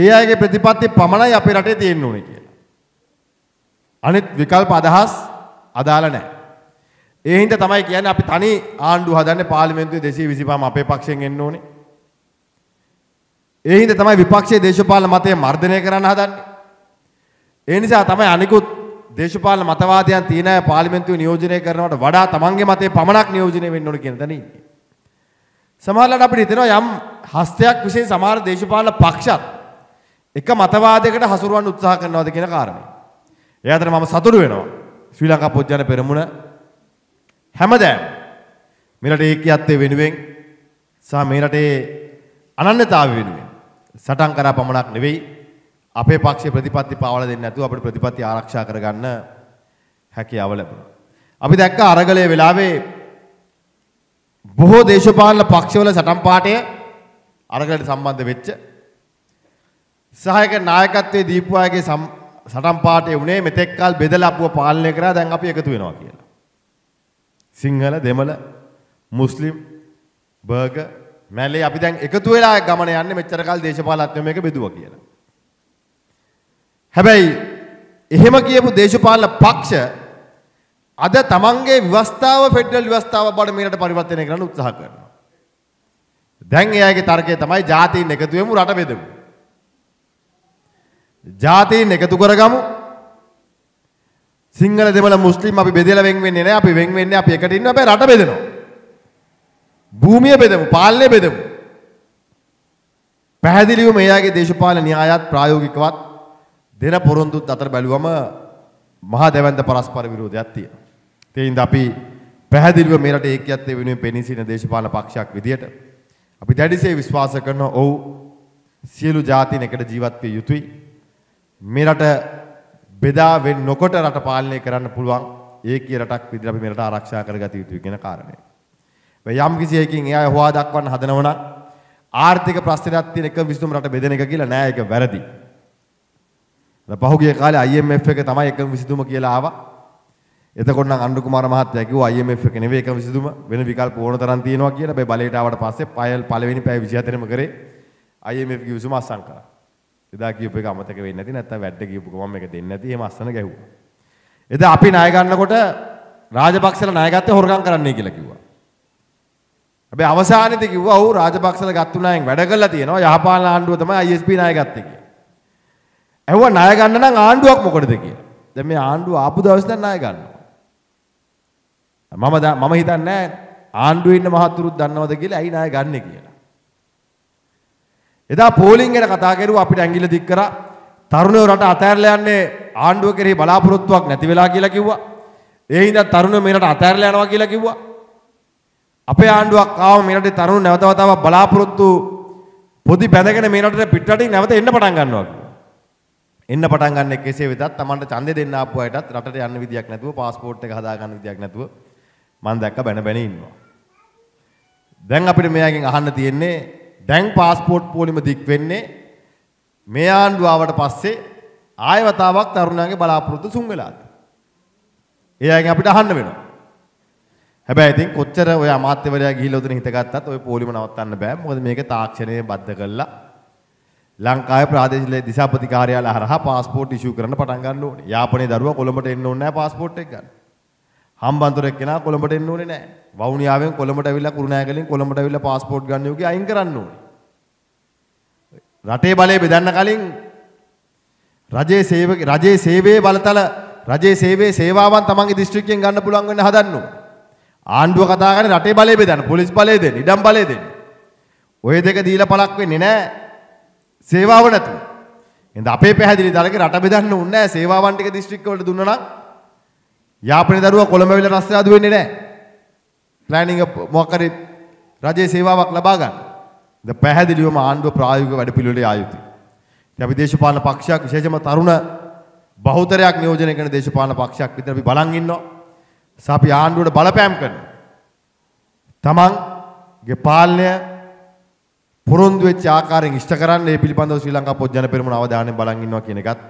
ඒ අයගේ ප්‍රතිපත්ති පමණයි අපේ රටේ තියෙන්න ඕනේ කියලා. අනිත් විකල්ප අදහස් අදාළ නැහැ. ඒ හින්දා තමයි කියන්නේ අපි තනි ආණ්ඩුව හදන්නේ පාර්ලිමේන්තුවේ 225ම අපේ පක්ෂයෙන් එන්න ඕනේ. ඒ හින්දා තමයි විපක්ෂයේ දේශපාලන මතය මර්ධනය කරන්න හදන්නේ. ඒ නිසා තමයි අනිකුත් දේශපාලන මතවාදයන් තියෙන අය පාර්ලිමේන්තුවේ නියෝජනය කරනවට වඩා තමන්ගේ මතේ පමණක් නියෝජනය වෙන්න ඕනේ කියන තැන ඉන්නේ. සමහරවිට අපිට හිතෙනවා යම් හස්තයක් විශේෂ සමහර දේශපාලන පක්ෂත් එක මතවාදයකට හසුරුවන්න උත්සාහ කරනවාද කියන කාරණය. ඒ අතර මම සතුටු වෙනවා. ශ්‍රී ලංකා පොත්ජන පෙරමුණ හැමදාම මේ රටේ ඒකියත්වය වෙනුවෙන් සහ මේ රටේ අනන්‍යතාවය වෙනුවෙන් සටන් කරා පමණක් නෙවෙයි අපේ පක්ෂයේ ප්‍රතිපත්ති පාවල දෙන්නේ නැතුව අපේ ප්‍රතිපත්ති ආරක්ෂා කරගන්න හැකියාව ලැබුණා. අපි දැක්ක අරගලයේ වෙලාවේ බොහෝ දේශපාලන පක්ෂවල සටන් පාඨය අරගලට සම්බන්ධ වෙච්ච සහයක නායකත්වයේ දීපු අයගේ සටන් පාඨයේ උනේ මෙතෙක් කල බෙදලා අපුව පාලනය කරා දැන් අපි එකතු වෙනවා කියලා. සිංහල දෙමළ මුස්ලිම් බර්ගර් මැලේ අපි දැන් එකතු වෙලා ගමන යන්නේ මෙච්චර කල් දේශපාලනඥයෝ මේක බෙදුවා කියලා. හැබැයි එහෙම කියපු දේශපාලන පක්ෂ අද තමන්ගේ ව්‍යවස්ථාව ෆෙඩරල් ව්‍යවස්ථාව බවට මේකට පරිවර්තනය කරන්න උත්සාහ කරනවා. දැන් එයාගේ තර්කය තමයි ජාතීන් එකතු වෙමු රට බෙදමු. ජාතීන් එකතු කරගමු. සිංහල දෙමළ මුස්ලිම් අපි බෙදලා වෙන් වෙන්නේ නැහැ. අපි වෙන් වෙන්නේ අපි එකට ඉන්න හැබැයි රට බෙදෙනවා. භූමිය බෙදමු, පාලනය බෙදමු. පැහැදිලිවම එයාගේ දේශපාලන න්‍යායත් ප්‍රායෝගිකවත් දෙන පොරොන්දුත් අතර බැලුවම මහා දෙවන්ත පරස්පර විරෝධයක් තියෙනවා. ඒ හින්දා අපි පැහැදිලිව මේ රටේ ඒකියත්වය වෙනුවෙන් පෙනී සිටින දේශපාලන පක්ෂයක් විදියට අපි දැඩිසේ විශ්වාස කරන ඔව් සියලු ජාතීන් එකට ජීවත් විය යුතුයි. මේ රට බෙදා වෙන් නොකොට රට පාලනය කරන්න පුළුවන් ඒකී රටක් විදිහට අපි මේ රට ආරක්ෂා කරගත යුතුයි කියන කාරණය. යම් කිසි එකකින් එයා හොවා දක්වන්න හදනවනම් ආර්ථික ප්‍රශ්නයක් තියෙන එක විසඳුම රට බෙදෙන එක කියලා නෑ ඒක වැරදි. පහුගිය කාලේ IMF එක තමයි එකම විසඳුම කියලා ආවා. එතකොට නම් අනුර කුමාර මහත්තයා කිව්වා IMF එක නෙවෙයි එකම විසඳුම වෙන විකල්ප ඕන තරම් තියෙනවා කියලා. හැබැයි බලයට ආවට පස්සේ පළවෙනි පැය 24ම කරේ IMF කිවිසුම අසංකරා. එදා කියපු එක අමතක වෙන්නේ නැති නැත්තම් වැඩ කියපු ගමන් මේක දෙන්නේ නැති එහෙම අස්සන ගැහුවා. එදා අපි ණය ගන්නකොට රාජපක්ෂලා ණය ගත්තේ හොරකම් කරන්නයි කියලා කිව්වා. හැබැයි අවසානයේදී කිව්වා ඔව් රාජපක්ෂලා ගත්තු ණයෙන් වැඩ කළා තියෙනවා යහපාලන ආණ්ඩුව තමයි ISP ණය ගත්තේ කියලා. ඇහුවා ණය ගන්න නම් ආණ්ඩුවක් මොකටද කියලා. දැන් මේ ආණ්ඩුව ආපු දවස් ඉඳන් ණය ගන්නවා. මම මම හිතන්නේ ආණ්ඩුවේ ඉන්න මහතුරුත් දන්නවද කියලා ඇයි ණය ගන්නෙ කියලා. එදා පෝලිං ගැන කතා කරුවා අපිට ඇඟිල්ල දික් කරා තරුණයෝ රට අතෑරලා යන්නේ ආණ්ඩුව කෙරෙහි බලාපොරොත්තුවක් නැති වෙලා කියලා කිව්වා. ඒ හින්දා තරුණයෝ මේ රට අතෑරලා යනවා කියලා කිව්වා. අපේ ආණ්ඩුවක් ආවම මේ රටේ තරුණ නැවත වතාවක් බලාපොරොත්තු පොදි බැඳගෙන මේ රටේ පිටරටින් නැවත එන්න පටන් ගන්නවා. එන්න පටන් ගන්න කෙසේ වෙතත් Tamanට ඡන්දේ දෙන්න ආපු අයටත් රටට යන්න විදියක් නැතුව પાස්පෝර්ට් එක හදා ගන්න විදියක් නැතුව මම දැක්ක බැන බැන ඉන්නවා. දැන් අපිට මෙයාගෙන් අහන්න තියෙන්නේ දැන් පාස්පෝර්ට් පෝලිම දික් වෙන්නේ මේ ආණ්ඩුව ආවට පස්සේ ආය වතාවක් තරුණයන්ගේ බලාපොරොත්තු සුන් වෙලාද. ඒ අයගෙන් අපිට අහන්න වෙනවා. හැබැයි ඉතින් කොච්චර ඔය අමාත්‍යවරයා ගිහිල්ලා උදේ හිටගත්තත් ඔය පෝලිම නවත්තන්න බෑ. මොකද මේක තාක්ෂණයේ බද්ධ කළා. ලංකාවේ ප්‍රාදේශීය දිසාපති කාර්යාලය හරහා පාස්පෝර්ට් ඉෂුව කරන්න පටන් ගන්න ඕනේ. යාපනයේ දරුවා කොළඹට එන්න ඕනේ නැහැ පාස්පෝර්ට් එක ගන්න. හම්බන්තොට එක්කෙනා කොළඹට එන්න ඕනේ නැහැ. වවුනියාවෙන් කොළඹට ඇවිල්ලා කුරුණෑගලින් කොළඹට ඇවිල්ලා પાස්පෝර්ට් ගන්න යෝගී අයින් කරන්න ඕනේ. රටේ බලය බෙදන්න කලින් රජයේ සේවක රජයේ සේවයේ බලතල රජයේ සේවයේ සේවාවන් තමන්ගේ දිස්ත්‍රික්කයෙන් ගන්න පුළුවන් වෙන්න හදන්න ඕනේ. ආණ්ඩුව කතා කරන්නේ රටේ බලය බෙදන්න, පොලිස් බලය දෙන්න, ඉඩම් බලය දෙන්න. ওই දෙක දීලා පළක් වෙන්නේ නැහැ. සේවාව නැතුව. එහෙනම් අපේ පැහැදිලි දාලක රට බෙදන්න ඕනේ නැහැ. සේවාවන් ටික දිස්ත්‍රික්ක වලට දුන්නා නම් යාපනයේ දරුවා කොළඹ ඇවිල්ලා රස්සාදු වෙන්නේ නැහැ. ප්ලෑනින් මොකක් හරි රජයේ සේවාවක් ලබා ගන්න. ද පැහැදිලිවම ආණ්ඩුව ප්‍රායෝගික වැඩපිළිවෙලට යා යුතුයි. ඉතින් අපි දේශපාලන පක්ෂයක් විශේෂම තරුණ බහුතරයක් නියෝජනය කරන දේශපාලන පක්ෂයක් විතර අපි බලන් ඉන්නවා. සහ අපි ආණ්ඩුවට බලපෑම් කරනවා. තමන්ගේ පාලනය පුරුන්දු වෙච්ච ආකාරයෙන් ඉෂ්ට කරන්න ඒ පිළිබඳව ශ්‍රී ලංකා පොත් ජන පෙරමුණ අවධානයෙන් බලන් ඉන්නවා කියන එකත්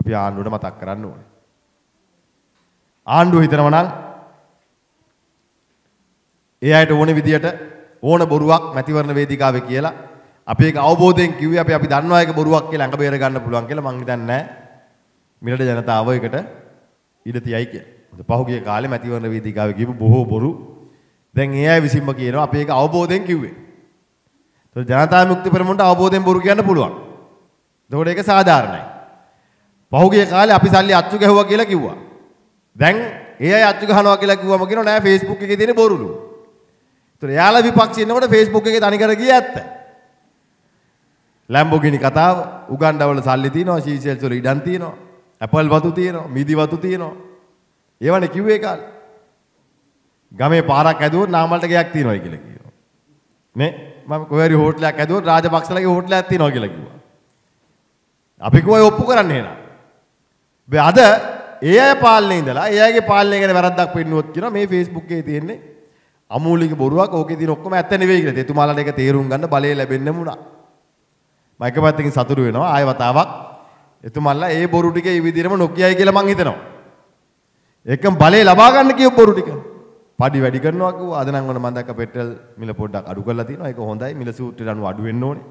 අපි ආණ්ඩුවට මතක් කරන්න ඕනේ. ආණ්ඩුව හිතනවනම් ඒ අයට ඕන විදියට ඕන බොරුවක් මැතිවරණ වේදිකාවේ කියලා අපි ඒක අවබෝධයෙන් කිව්වේ අපි අපි දන්නවා ඒක බොරුවක් කියලා අඟ බේර ගන්න පුළුවන් කියලා මං හිතන්නේ මිලට ජනතාව ඒකට ඉඩ තියයි කියලා. මොකද පහුගිය කාලේ මැතිවරණ වේදිකාවේ කියපු බොහෝ බොරු දැන් ඒ අය විසින්ම කියනවා අපි ඒක අවබෝධයෙන් කිව්වේ. ඒතකොට ජනතා විමුක්ති පෙරමුණට අවබෝධයෙන් බොරු කියන්න පුළුවන්. එතකොට ඒක සාධාරණයි. පහුගිය කාලේ අපි සල්ලි අච්චු ගැහුවා කියලා කිව්වා. දැන් ඒ අය අත්තු ගහනවා කියලා කිව්වම කියනවා නෑ Facebook එකේ තියෙන බොරුලු. ඒතර එයාලා විපක්ෂේ ඉන්නකොට Facebook එකේ තනිකර ගියේ ඇත්ත. ලැම්බෝගිනි කතාව, උගන්ඩාවල සල්ලි තියෙනවා, සීසෙල්ස් වල ඉඩම් තියෙනවා, ඇපල් වතු තියෙනවා, මිදි වතු තියෙනවා. ඒවනේ කිව්වේ කාලේ. ගමේ පාරක් ඇදුවොත් නාමල්ට ගයක් තියෙනවා කියලා කියනවා. නේ? මම කොහේරි හෝටලයක් ඇදුවොත් රාජපක්ෂලගේ හෝටලයක් තියෙනවා කියලා කිව්වා. අපි කෝයි ඔප්පු කරන්නේ නේද? අද ඒ අය පාලනේ ඉඳලා ඒ අයගේ පාලනය ගැන වැරද්දක් පෙන්නුවොත් කියනවා මේ Facebook එකේ තියෙන්නේ අමූලික බොරුවක් ඕකේ තියෙන ඔක්කොම ඇත්ත නෙවෙයි කියලා. එතුමාලට ඒක තේරුම් ගන්න බලය ලැබෙන්නම උනා. මම එක පැත්තකින් සතුටු වෙනවා ආය වතාවක් එතුමල්ලා ඒ බොරු ටික ඒ විදිහටම නොකියයි කියලා මං හිතනවා. එකම බලය ලබා ගන්න කියෝ බොරු ටික. පඩි වැඩි කරනවා කිව්වා. අද නම් මම දැක්ක පෙට්‍රල් මිල පොඩ්ඩක් අඩු කරලා තියෙනවා. ඒක හොඳයි. මිල සූත්‍රයට අනුව අඩු වෙන්න ඕනේ.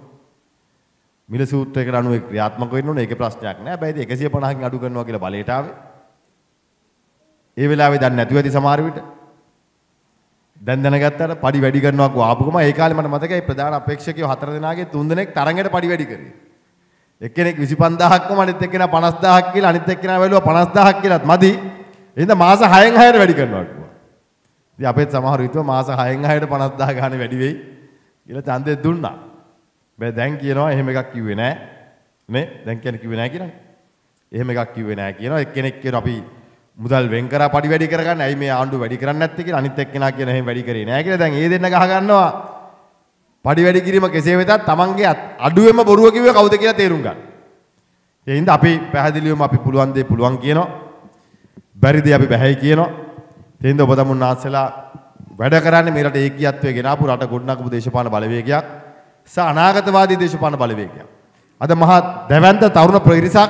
මිල සූත්‍රයකට අනුව ක්‍රියාත්මක වෙන්න ඕනේ. ඒකේ ප්‍රශ්නයක් නෑ. හැබැයි 150කින් අඩු කරනවා කියලා බලයට ආවේ. ඒ වෙලාවේ දන්නේ නැතුව ඇති සමහර විට. දැන් දැනගත්තාට padi වැඩි කරනවා ගාපුකම ඒ කාලේ මට මතකයි ප්‍රධාන අපේක්ෂකයෝ හතර දෙනාගේ තුන් දෙනෙක් තරඟයට padi වැඩි කරේ. එක්කෙනෙක් 25000ක්ම අනිත් එක්කෙනා 50000ක් කියලා අනිත් එක්කෙනා වැළුවා 50000ක් කියලාත් මදි. එහෙනම් මාස 6න් 6ට වැඩි කරනවා කිව්වා. ඉතින් අපේත් සමහර විට මාස 6න් 6ට 50000 ගන්න වැඩි වෙයි කියලා ඡන්දය දුන්නා. බෑ දැන් කියනවා එහෙම එකක් කිව්වේ නෑ. නේ? දැන් කියන්නේ කිව්වේ නෑ කියලා. එහෙම එකක් කිව්වේ නෑ කියනවා. එක්කෙනෙක් කියනවා අපි මුදල් වෙන් කරා පඩි වැඩි කරගන්න. ඇයි මේ ආණ්ඩුව වැඩි කරන්නේ නැත්තේ කියලා අනිත් එක්කෙනා කියන එහෙම වැඩි කරේ නෑ කියලා දැන් ඒ දෙන්න ගහ ගන්නවා. පඩි වැඩි කිරීම කෙසේ වෙතත් Tamange අඩුවෙම බොරුව කිව්වේ කවුද කියලා තේරුම් ගන්න. ඒ හින්දා අපි පැහැදිලිවම අපි පුළුවන් දේ පුළුවන් කියනවා. බැරි දේ අපි බැහැයි කියනවා. ඒ හින්දා ඔබ තමුන් ආසලා වැඩ කරන්නේ මේ රට ඒකීයත්වයේ ගෙනාපු රට ගොඩනගපු දේශපාලන බලවේගයක් සහ අනාගතවාදී දේශපාලන බලවේගයක්. අද මහා දැවැන්ත තරුණ ප්‍රතිරිසක්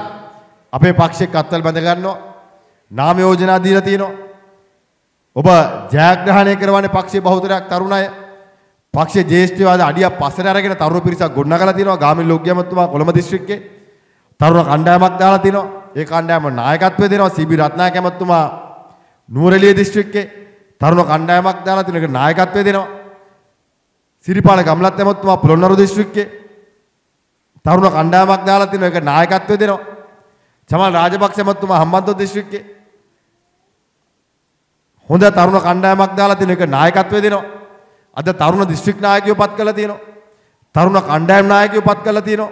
අපේ පක්ෂයේ කත්තල් බැඳ ගන්නවා. නාම යෝජනා දීලා තියෙනවා. ඔබ ජයග්‍රහණය කරවන්නේ පක්ෂයේ බහුතරයක් තරුණ අය. පක්ෂයේ ජ්‍යෙෂ්ඨවාද අඩියක් පස්සට අරගෙන තරුණ පිරිසක් ගොඩනගලා තියෙනවා. ගාමිණී ලොග්ගියමතුමා කොළඹ දිස්ත්‍රික්කේ තරුණ කණ්ඩායමක් දාලා තියෙනවා. ඒ කණ්ඩායම නායකත්වය දෙනවා සීබී රත්නායකමතුමා නුවරඑළිය දිස්ත්‍රික්කේ තරුණ කණ්ඩායමක් දාලා තියෙන එක නායකත්වය දෙනවා. සිරිපාල ගම්ලත් ඇමතුමා පොළොන්නරු දිස්ත්‍රික්කේ තරුණ කණ්ඩායමක් දාලා තියෙන එක නායකත්වය දෙනවා. චමල් රාජපක්ෂ ඇමතුමා හම්බන්තොට දිස්ත්‍රික්කේ හොඳ තරුණ කණ්ඩායමක් දාලා තියෙන එක නායකත්වය දෙනවා. අද තරුණ දිස්ත්‍රික් නායකයෝ පත් කරලා තියෙනවා. තරුණ කණ්ඩායම් නායකයෝ පත් කරලා තියෙනවා.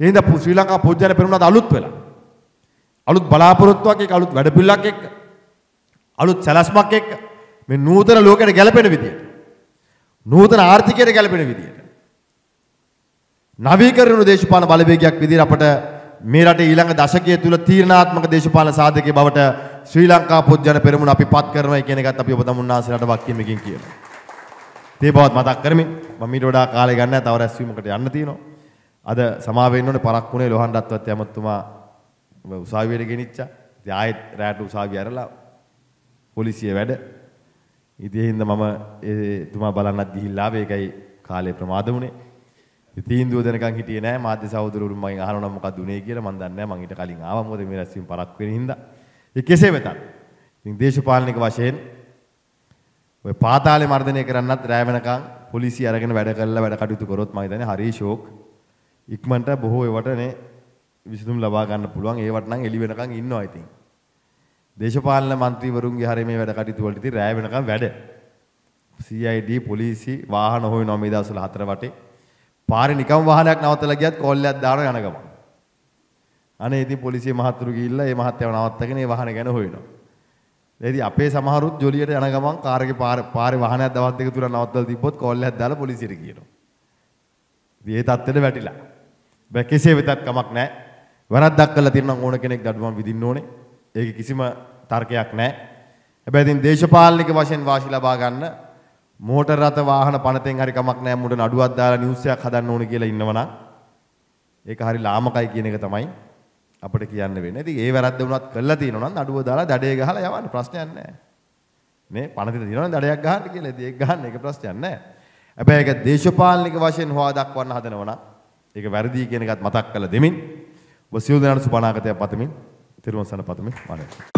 ඒ හින්දා ශ්‍රී ලංකා පොජ්ජන පෙරමුණට අලුත් වෙලා. අලුත් බලාපොරොත්තුවක් එක්ක අලුත් වැඩපිළිවෙලක් එක්ක අලුත් සැලැස්මක් එක්ක මේ නූතන ලෝකයට ගැලපෙන විදියට නූතන ආර්ථිකයට ගැලපෙන විදියට නවීකරණ දේශපාලන බලවේගයක් විදියට අපට මේ රටේ ඊළඟ දශකයේ තුල තීරණාත්මක දේශපාලන සාධකයේ බවට ශ්‍රී ලංකා පොත්ජන පෙරමුණ අපි පත් කරනවා කියන එකත් අපි ඔබ තමුන්නාසලට වක්කීමකින් කියනවා. ඒ බවත් මතක් කරමින් මම මීට වඩා කාලය ගන්න නැහැ. තව රැස්වීමකට යන්න තියෙනවා. අද සමාව වෙන්න ඕනේ පරක් වුණේ ලොහන්ඩත්වත් යමතුමා උසාවියට ගෙනිච්චා. ඉතින් ආයෙත් රැට උසාවිය ඇරලා පොලිසිය වැඩ. ඉතින් හින්දා මම එතුමා බලන්නත් ගිහිල්ලා ආවේ. ඒකයි කාලේ ප්‍රමාද වුණේ. තීන්දුව දෙනකන් හිටියේ නෑ මාධ්‍ය සහෝදරවරුන් මගෙන් අහනවා නම් මොකක්ද උනේ කියලා මම දන්නේ නෑ මං ඊට කලින් ආවා මොකද මේ රැස්වීම පරක් වෙන හින්දා ඒ කෙසේ වෙතත් ඉතින් දේශපාලනික වශයෙන් ඔය පාතාලේ මර්ධනය කරන්නත් රැය වෙනකන් පොලිසිය අරගෙන වැඩ කරලා වැඩ කටයුතු කරොත් මම හිතන්නේ හරි ෂෝක් ඉක්මනට බොහෝ ඒවට නේ විසඳුම් ලබා ගන්න පුළුවන් ඒවට නම් එළි වෙනකන් ඉන්නවා ඉතින්. දේශපාලන മന്ത്രിවරුන්ගේ හැරේ මේ වැඩ කටයුතු වලට ඉතින් රැය වෙනකන් වැඩ. CID පොලිසි වාහන හොයනවා මේ දවස්වල හතර වටේ. පාරේ නිකම් වාහනයක් නවත්තලා ගියත් කෝල් එකක් දානවා යන ගමන්. අනේ ඉතින් පොලිසිය මහතුරු ගිහිල්ලා ඒ මහත්තයව නවත්තගෙන ඒ වාහන ගැන හොයනවා. ඉතින් අපේ සමහරුත් ජොලියට යන ගමන් කාර් එකේ පාරේ වාහනයක් දවස් දෙක තුනක් නවත්තලා තිබ්බොත් කෝල් එකක් දාලා පොලිසියට කියනවා. ඉතින් ඒ තත්ත්වෙට වැටිලා. බෑ කෙසේ වෙතත් කමක් නැහැ. වරද්දක් කළා තියෙනම් ඕන කෙනෙක් දඩුවම් විඳින්න ඕනේ. ඒක කිසිම තර්කයක් නැහැ. හැබැයි ඉතින් දේශපාලනික වශයෙන් වාසි ලබා ගන්න මෝටර රථ වාහන පනතෙන් හරි කමක් නැහැ මුඩ නඩුවක් දාලා නිවුස් එකක් හදන්න ඕනේ කියලා ඉන්නවනම් ඒක හරි ලාමකයි කියන එක තමයි අපිට කියන්න වෙන්නේ. ඉතින් ඒ වැරද්ද වුණත් කළා තියෙනවා නම් අඩුව දාලා දඩේ ගහලා යවන්න ප්‍රශ්නයක් නැහැ. මේ පණ දින දිනවනේ දඩයක් ගහන්න කියලා. ඉතින් ඒක ගහන්න ඒක ප්‍රශ්නයක් නැහැ. හැබැයි ඒක දේශපාලනික වශයෙන් හොවා දක්වන්න හදනවා නම් ඒක වැරදි කියන එකත් මතක් කරලා දෙමින් ඔබ සියලු දෙනාට සුබ අනාගතයක් පතමින් තිරුවන් සරණ පතමින් මම